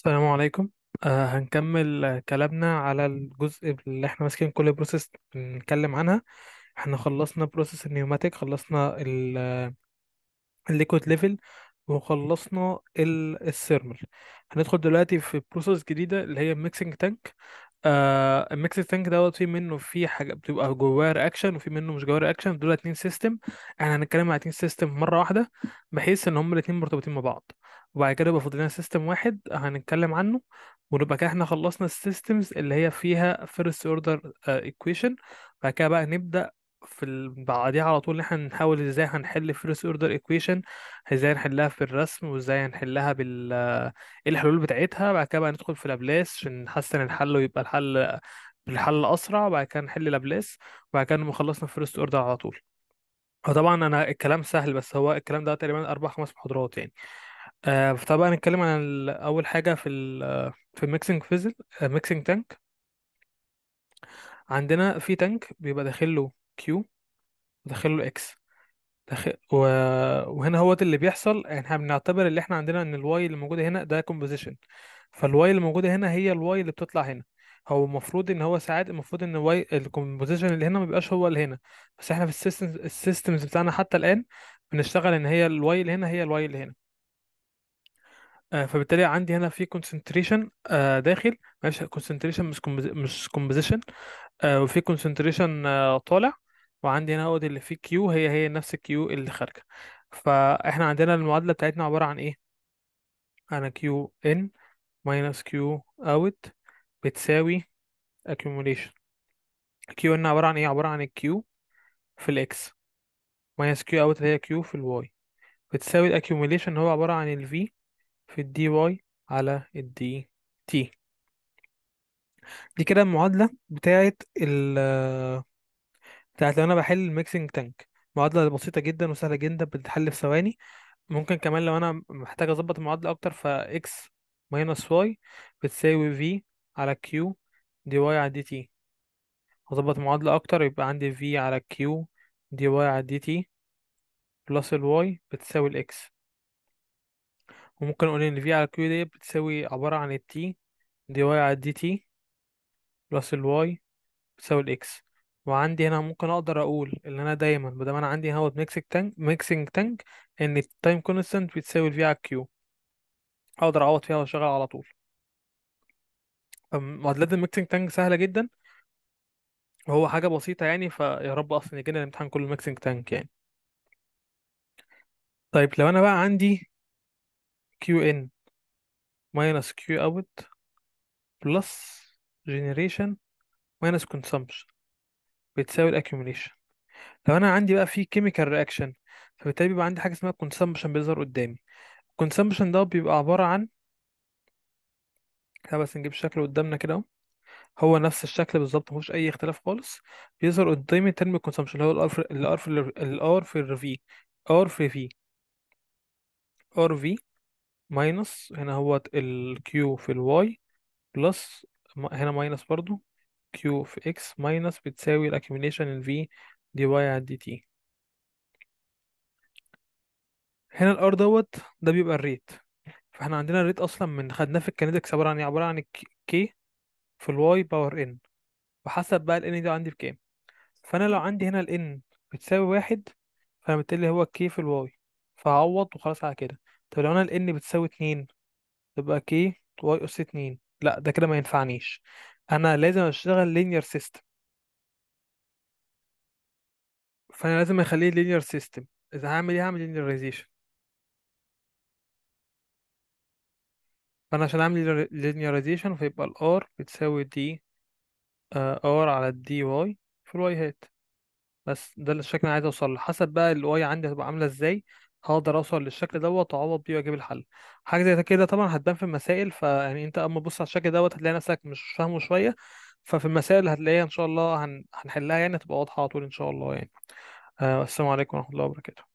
السلام عليكم آه هنكمل كلامنا على الجزء اللي احنا ماسكين كل بروسيس بنتكلم عنها احنا خلصنا بروسيس النيوماتيك خلصنا الليكويد ليفل آه، وخلصنا الثيرمال هندخل دلوقتي في بروسيس جديدة اللي هي الميكسنج تانك آه الميكس تانك دوت في منه في حاجه بتبقى جواه رياكشن وفي منه مش جواه رياكشن دول اتنين سيستم احنا هنتكلم على اتنين سيستم مره واحده بحيث ان هم الاتنين مرتبطين ببعض وبعد كده يبقى فاضل لنا سيستم واحد هنتكلم عنه ونبقى كده احنا خلصنا السيستمز اللي هي فيها فيرست اوردر ايكويشن بعد كده بقى نبدا في ال- بعديها على طول ان احنا نحاول ازاي هنحل first order equation ازاي نحلها في الرسم وازاي هنحلها بال ايه الحلول بتاعتها بعد كده بقى ندخل في لابلاس عشان نحسن الحل ويبقى الحل الحل اسرع وبعد كده نحل لابلاس وبعد كده نكون خلصنا فيرست اوردر على طول هو طبعا انا الكلام سهل بس هو الكلام ده تقريبا اربع خمس محاضرات يعني آه فطبعا نتكلم عن اول حاجه في الـ في الميكسنج فيزل ميكسنج تانك عندنا في تانك بيبقى داخل له كيو ودخله له دخل... و... وهنا هو اللي بيحصل يعني احنا بنعتبر اللي احنا عندنا ان الواي اللي موجوده هنا ده كومبوزيشن فالواي اللي موجوده هنا هي الواي اللي بتطلع هنا هو المفروض ان هو ساعات المفروض ان الواي الكومبوزيشن اللي هنا ما بيبقاش هو اللي هنا بس احنا في السيستم السيستمز بتاعنا حتى الان بنشتغل ان هي الواي اللي هنا هي الواي اللي هنا آه، فبالتالي عندي هنا في concentration آه، داخل معلش concentration مش مش composition آه، وفي concentration طالع وعندي هنا اوض اللي فيه كيو هي هي نفس الكيو اللي خارجه فاحنا عندنا المعادله بتاعتنا عباره عن ايه انا كيو ان ماينس كيو اوت بتساوي accumulation كيو ان عباره عن ايه عباره عن الكيو في الاكس ماينس كيو اوت اللي هي كيو في الواي بتساوي الاكيوميليشن هو عباره عن الفي في الدي واي على الدي تي دي كده المعادله بتاعه ال بتاعت لو انا بحل الميكسنج تانك معادله بسيطه جدا وسهله جدا بتتحل في ثواني ممكن كمان لو انا محتاج اظبط المعادله اكتر x ماينس y بتساوي v على q دي واي على دي تي اظبط المعادله اكتر يبقى عندي v على q دي واي على دي تي بلس y بتساوي x وممكن اقول ان v على q دي بتساوي عباره عن t دي واي على دي تي بلس y بتساوي x وعندي هنا ممكن اقدر اقول ان انا دايما ما دام انا عندي هاوت ميكسنج تانك ميكسنج تانك ان التايم كونستنت بتساوي الفي على الكيو اقدر اعوض فيها واشغل على طول أم- معادلات الميكسنج تانك سهله جدا وهو حاجه بسيطه يعني فيا رب اصلا يجينا الامتحان كله ميكسنج تانك يعني طيب لو انا بقى عندي كيو ان ماينس كيو اوت بلس جينيريشن ماينس كونسامبشن بتساوي الاكيوميليشن لو انا عندي بقى في كيميكال رياكشن فبالتالي بيبقى عندي حاجه اسمها كونسامبشن بيظهر قدامي الكونسامبشن ده بيبقى عباره عن تعالى بس نجيب الشكل قدامنا كده اهو هو نفس الشكل بالظبط مفيش اي اختلاف خالص بيظهر قدامي ترم كونسامبشن اللي هو الار في الار في الار في ار في في ار في ماينس هنا هو الكيو في الواي بلس هنا ماينس برضو q في x minus بتساوي الاكيوميليشن ال v دي واي على dt هنا ال r دوت ده بيبقى الريت فاحنا عندنا الريت اصلا من خدناه في الكنيتكس عباره عن ايه عباره عن k في y باور n وحسب بقى n ده عندي بكام فانا لو عندي هنا n بتساوي واحد فانا بالتالي هو k في y فهعوض وخلاص على كده طب لو انا n بتساوي اتنين تبقى k واي اس اتنين لا ده كده ما ينفعنيش انا لازم اشتغل لينير سيستم فانا لازم اخليه لينير سيستم اذا هعمل ايه هعمل linearization فانا عشان اعمل linearization فيبقى الار بتساوي دي ار آه، على الدي واي في الواي هات بس ده الشكل اللي انا عايز اوصل له حسب بقى الواي عندي هتبقى عامله ازاي هقدر اوصل للشكل دوت واعوض بيه واجيب الحل حاجه زي كده طبعا هتبان في المسائل فيعني انت اما تبص على الشكل دوت هتلاقي نفسك مش فاهمه شويه ففي المسائل هتلاقيها ان شاء الله هن... هنحلها يعني هتبقى واضحه على طول ان شاء الله يعني آه، السلام عليكم ورحمه الله وبركاته